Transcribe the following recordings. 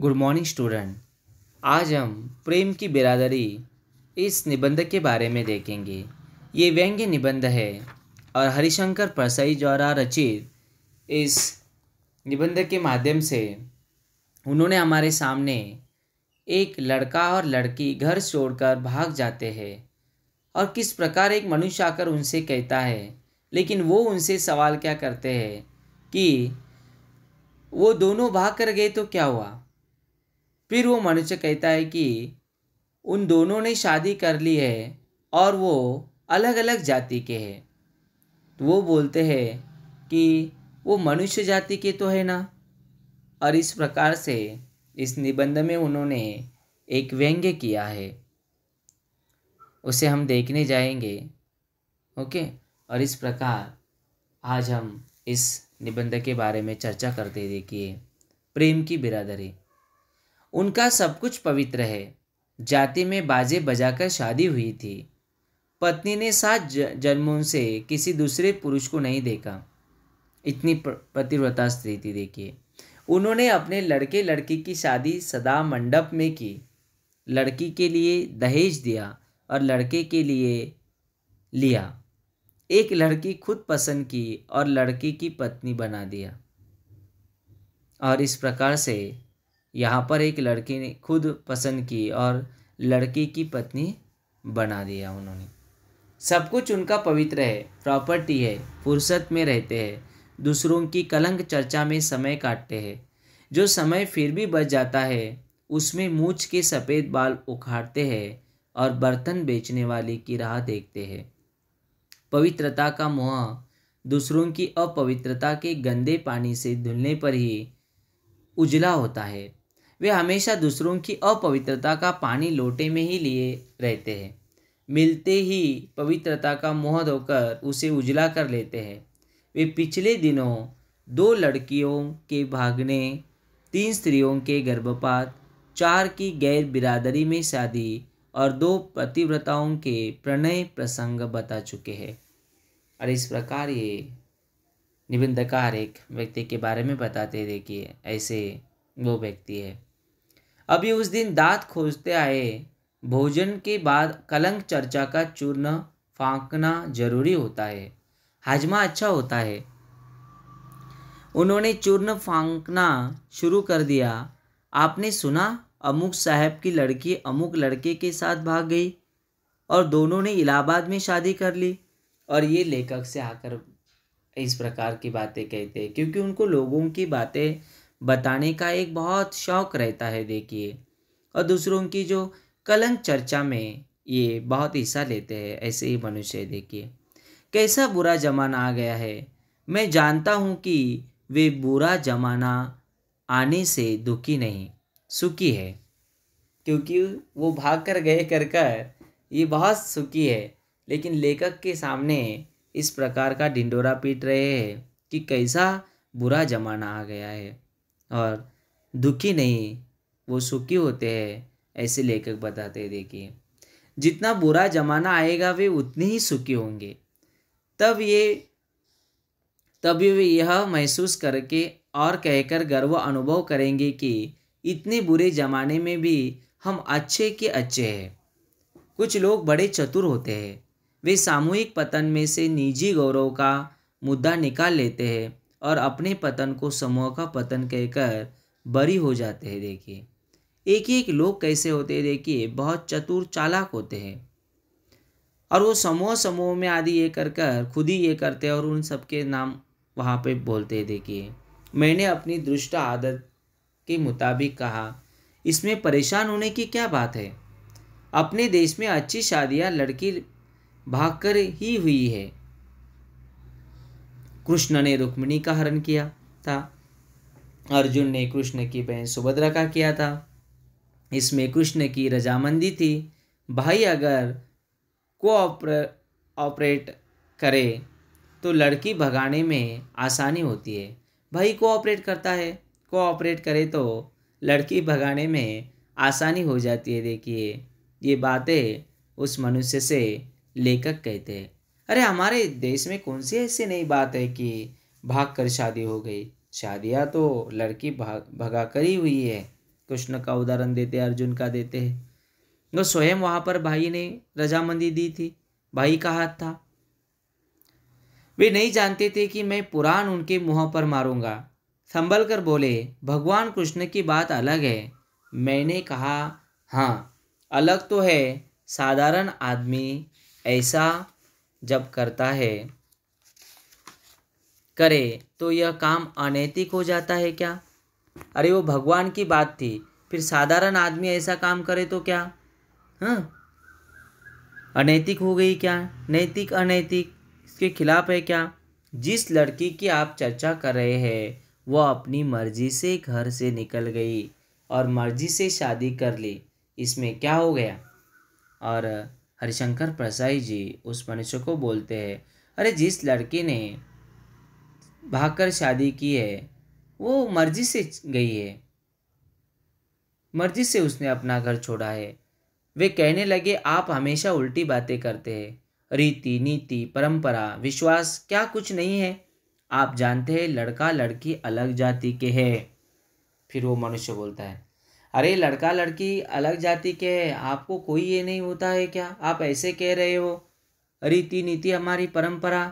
good morning student आज हम प्रेम की बिरादरी इस निबंध के बारे में देखेंगे ये व्यंग्य निबंध है और हरिशंकर परसाई द्वारा रचित इस निबंध के माध्यम से उन्होंने हमारे सामने एक लड़का और लड़की घर छोड़कर भाग जाते हैं और किस प्रकार एक मनुष्य आकर उनसे कहता है लेकिन वो उनसे सवाल क्या करते हैं कि वो दोनों भाग कर गए तो क्या हुआ फिर वो मनुष्य कहता है कि उन दोनों ने शादी कर ली है और वो अलग अलग जाति के हैं तो वो बोलते हैं कि वो मनुष्य जाति के तो है ना और इस प्रकार से इस निबंध में उन्होंने एक व्यंग्य किया है उसे हम देखने जाएंगे ओके और इस प्रकार आज हम इस निबंध के बारे में चर्चा करते देखिए प्रेम की बिरादरी उनका सब कुछ पवित्र है जाति में बाजे बजाकर शादी हुई थी पत्नी ने सात जन्मों से किसी दूसरे पुरुष को नहीं देखा इतनी पतिव्रता स्त्री थी देखिए उन्होंने अपने लड़के लड़की की शादी सदा मंडप में की लड़की के लिए दहेज दिया और लड़के के लिए लिया एक लड़की खुद पसंद की और लड़की की पत्नी बना दिया और इस प्रकार से यहाँ पर एक लड़की ने खुद पसंद की और लड़के की पत्नी बना दिया उन्होंने सब कुछ उनका पवित्र है प्रॉपर्टी है फुर्सत में रहते हैं दूसरों की कलंक चर्चा में समय काटते हैं जो समय फिर भी बच जाता है उसमें मूछ के सफ़ेद बाल उखाड़ते हैं और बर्तन बेचने वाले की राह देखते हैं पवित्रता का मोह दूसरों की अपवित्रता के गंदे पानी से धुलने पर ही उजला होता है वे हमेशा दूसरों की अपवित्रता का पानी लोटे में ही लिए रहते हैं मिलते ही पवित्रता का मोह धोकर उसे उजला कर लेते हैं वे पिछले दिनों दो लड़कियों के भागने तीन स्त्रियों के गर्भपात चार की गैर बिरादरी में शादी और दो पतिव्रताओं के प्रणय प्रसंग बता चुके हैं और इस प्रकार ये निबंधकार एक व्यक्ति के बारे में बताते देखिए ऐसे वो व्यक्ति है अभी उस दिन दांत खोजते आए भोजन के बाद कलंक चर्चा का चूर्ण फांकना जरूरी होता है हाजमा अच्छा होता है उन्होंने चूर्ण फांकना शुरू कर दिया आपने सुना अमुक साहब की लड़की अमुक लड़के के साथ भाग गई और दोनों ने इलाहाबाद में शादी कर ली और ये लेखक से आकर इस प्रकार की बातें कहते हैं क्योंकि उनको लोगों की बातें बताने का एक बहुत शौक़ रहता है देखिए और दूसरों की जो कलंक चर्चा में ये बहुत हिस्सा लेते हैं ऐसे ही मनुष्य देखिए कैसा बुरा ज़माना आ गया है मैं जानता हूँ कि वे बुरा ज़माना आने से दुखी नहीं सुखी है क्योंकि वो भाग कर गए कर कर ये बहुत सुखी है लेकिन लेखक के सामने इस प्रकार का ढिंडोरा पीट रहे हैं कि कैसा बुरा ज़माना आ गया है और दुखी नहीं वो सुखी होते हैं ऐसे लेखक बताते देखिए जितना बुरा जमाना आएगा वे उतने ही सुखी होंगे तब ये तभी वे यह महसूस करके और कहकर गर्व अनुभव करेंगे कि इतने बुरे जमाने में भी हम अच्छे के अच्छे हैं कुछ लोग बड़े चतुर होते हैं वे सामूहिक पतन में से निजी गौरव का मुद्दा निकाल लेते हैं और अपने पतन को समूह का पतन कहकर बरी हो जाते हैं देखिए एक एक लोग कैसे होते हैं देखिए बहुत चतुर चालाक होते हैं और वो समूह समूह में आदि ये कर कर खुद ही ये करते हैं और उन सबके नाम वहाँ पे बोलते हैं देखिए मैंने अपनी दुष्ट आदत के मुताबिक कहा इसमें परेशान होने की क्या बात है अपने देश में अच्छी शादियाँ लड़की भागकर ही हुई है कृष्ण ने रुक्मिणी का हरण किया था अर्जुन ने कृष्ण की बहन सुभद्रा का किया था इसमें कृष्ण की रजामंदी थी भाई अगर कोऑपरेट ऑपरेट करे तो लड़की भगाने में आसानी होती है भाई कोऑपरेट करता है कोऑपरेट करे तो लड़की भगाने में आसानी हो जाती है देखिए ये बातें उस मनुष्य से लेखक कहते हैं अरे हमारे देश में कौन सी ऐसी नई बात है कि भाग कर शादी हो गई शादियाँ तो लड़की भाग भगा कर ही हुई है कृष्ण का उदाहरण देते अर्जुन का देते हैं वो स्वयं वहाँ पर भाई ने रजामंदी दी थी भाई का हाथ था वे नहीं जानते थे कि मैं पुराण उनके मुँह पर मारूंगा संभल कर बोले भगवान कृष्ण की बात अलग है मैंने कहा हाँ अलग तो है साधारण आदमी ऐसा जब करता है करे तो यह काम अनैतिक हो जाता है क्या अरे वो भगवान की बात थी फिर साधारण आदमी ऐसा काम करे तो क्या हाँ अनैतिक हो गई क्या नैतिक अनैतिक इसके खिलाफ है क्या जिस लड़की की आप चर्चा कर रहे हैं वो अपनी मर्जी से घर से निकल गई और मर्जी से शादी कर ली इसमें क्या हो गया और हरिशंकर प्रसाई जी उस मनुष्य को बोलते हैं अरे जिस लड़के ने भागकर शादी की है वो मर्जी से गई है मर्जी से उसने अपना घर छोड़ा है वे कहने लगे आप हमेशा उल्टी बातें करते हैं रीति नीति परंपरा विश्वास क्या कुछ नहीं है आप जानते हैं लड़का लड़की अलग जाति के हैं फिर वो मनुष्य बोलता है अरे लड़का लड़की अलग जाति के है आपको कोई ये नहीं होता है क्या आप ऐसे कह रहे हो रीति नीति हमारी परंपरा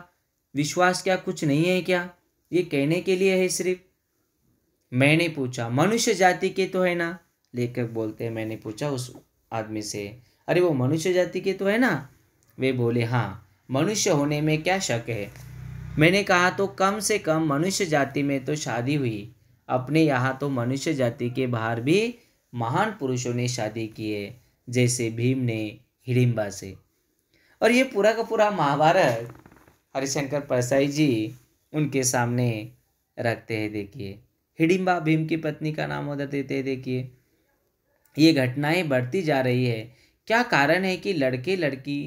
विश्वास क्या कुछ नहीं है क्या ये कहने के लिए है सिर्फ मैंने पूछा मनुष्य जाति के तो है ना लेखक बोलते हैं मैंने पूछा उस आदमी से अरे वो मनुष्य जाति के तो है ना वे बोले हाँ मनुष्य होने में क्या शक है मैंने कहा तो कम से कम मनुष्य जाति में तो शादी हुई अपने यहाँ तो मनुष्य जाति के बाहर भी महान पुरुषों ने शादी की है जैसे भीम ने हिडिम्बा से और ये पूरा का पूरा महाभारत हरिशंकर परसाई जी उनके सामने रखते हैं देखिए हिडिम्बा भीम की पत्नी का नाम होता देते हैं देखिए ये घटनाएं बढ़ती जा रही है क्या कारण है कि लड़के लड़की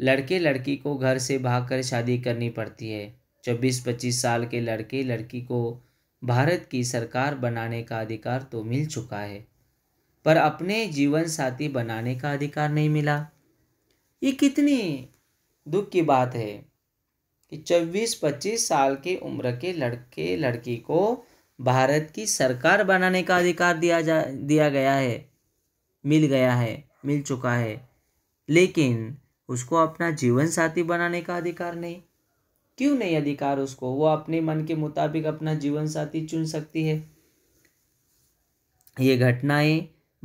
लड़के लड़की को घर से भागकर शादी करनी पड़ती है चौबीस पच्चीस साल के लड़के लड़की को भारत की सरकार बनाने का अधिकार तो मिल चुका है पर अपने जीवन साथी बनाने का अधिकार नहीं मिला ये कितनी दुख की बात है कि 24-25 साल के उम्र के लड़के लड़की को भारत की सरकार बनाने का अधिकार दिया जा दिया गया है मिल गया है मिल चुका है लेकिन उसको अपना जीवन साथी बनाने का अधिकार नहीं क्यों नहीं अधिकार उसको वो अपने मन के मुताबिक अपना जीवन साथी चुन सकती है ये घटनाएं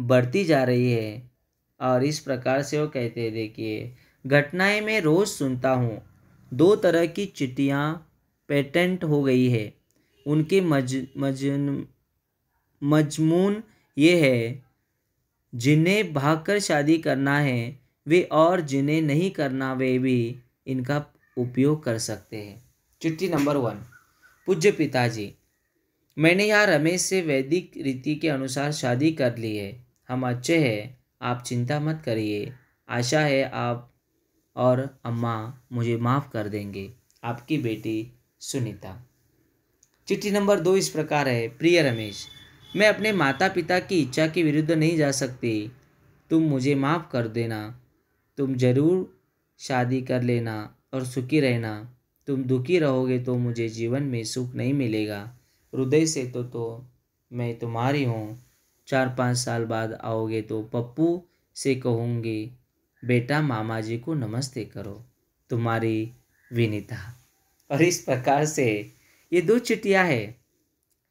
बढ़ती जा रही है और इस प्रकार से वो कहते हैं देखिए घटनाएं मैं रोज़ सुनता हूँ दो तरह की चिट्ठियाँ पेटेंट हो गई है उनके मज मजन मजमून ये है जिन्हें भागकर शादी करना है वे और जिन्हें नहीं करना वे भी इनका उपयोग कर सकते हैं चिट्ठी नंबर वन पूज्य पिताजी मैंने यहाँ रमेश से वैदिक रीति के अनुसार शादी कर ली है हम अच्छे हैं आप चिंता मत करिए आशा है आप और अम्मा मुझे माफ़ कर देंगे आपकी बेटी सुनीता चिट्ठी नंबर दो इस प्रकार है प्रिय रमेश मैं अपने माता पिता की इच्छा के विरुद्ध नहीं जा सकती तुम मुझे माफ़ कर देना तुम ज़रूर शादी कर लेना और सुखी रहना तुम दुखी रहोगे तो मुझे जीवन में सुख नहीं मिलेगा हृदय से तो तो मैं तुम्हारी हूँ चार पाँच साल बाद आओगे तो पप्पू से कहूँगी बेटा मामा जी को नमस्ते करो तुम्हारी विनीता और इस प्रकार से ये दो चिट्ठियाँ है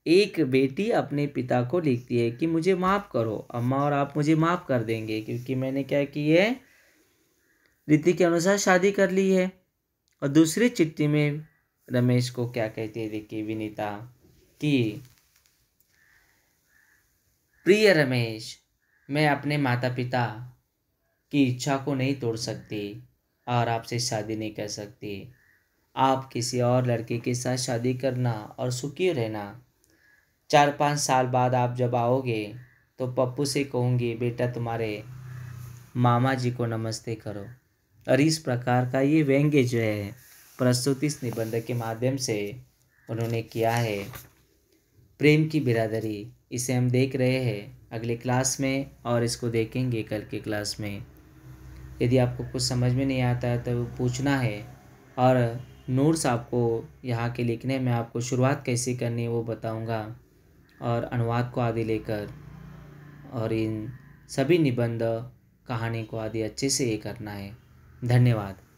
एक बेटी अपने पिता को लिखती है कि मुझे माफ़ करो अम्मा और आप मुझे माफ़ कर देंगे क्योंकि मैंने क्या की है रीति के अनुसार शादी कर ली है और दूसरी चिट्ठी में रमेश को क्या कहती है देखिए विनीता कि प्रिय रमेश मैं अपने माता पिता की इच्छा को नहीं तोड़ सकती और आपसे शादी नहीं कर सकती आप किसी और लड़के के साथ शादी करना और सुखी रहना चार पाँच साल बाद आप जब आओगे तो पप्पू से कहूँगी बेटा तुम्हारे मामा जी को नमस्ते करो और इस प्रकार का ये व्यंग्य जो है प्रस्तुति निबंध के माध्यम से उन्होंने किया है प्रेम की बिरादरी इसे हम देख रहे हैं अगले क्लास में और इसको देखेंगे कल के क्लास में यदि आपको कुछ समझ में नहीं आता है तो पूछना है और नोट्स आपको यहाँ के लिखने में आपको शुरुआत कैसे करनी है वो बताऊँगा और अनुवाद को आदि लेकर और इन सभी निबंध कहानी को आदि अच्छे से ये करना है धन्यवाद